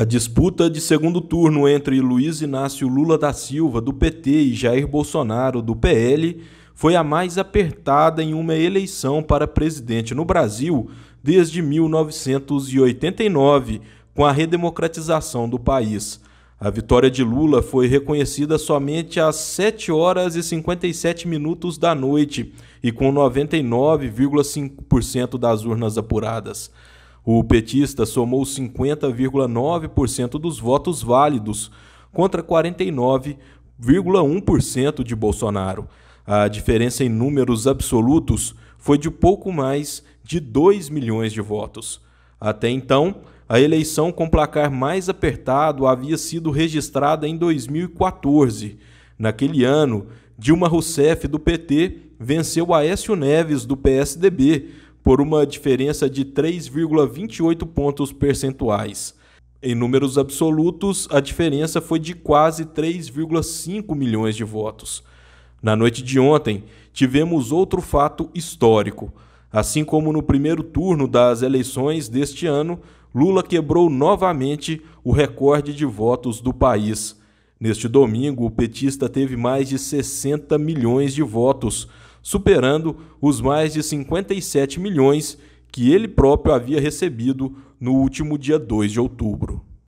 A disputa de segundo turno entre Luiz Inácio Lula da Silva, do PT, e Jair Bolsonaro, do PL, foi a mais apertada em uma eleição para presidente no Brasil desde 1989, com a redemocratização do país. A vitória de Lula foi reconhecida somente às 7 horas e 57 minutos da noite e com 99,5% das urnas apuradas. O petista somou 50,9% dos votos válidos, contra 49,1% de Bolsonaro. A diferença em números absolutos foi de pouco mais de 2 milhões de votos. Até então, a eleição com placar mais apertado havia sido registrada em 2014. Naquele ano, Dilma Rousseff, do PT, venceu Aécio Neves, do PSDB, por uma diferença de 3,28 pontos percentuais. Em números absolutos, a diferença foi de quase 3,5 milhões de votos. Na noite de ontem, tivemos outro fato histórico. Assim como no primeiro turno das eleições deste ano, Lula quebrou novamente o recorde de votos do país. Neste domingo, o petista teve mais de 60 milhões de votos, superando os mais de 57 milhões que ele próprio havia recebido no último dia 2 de outubro.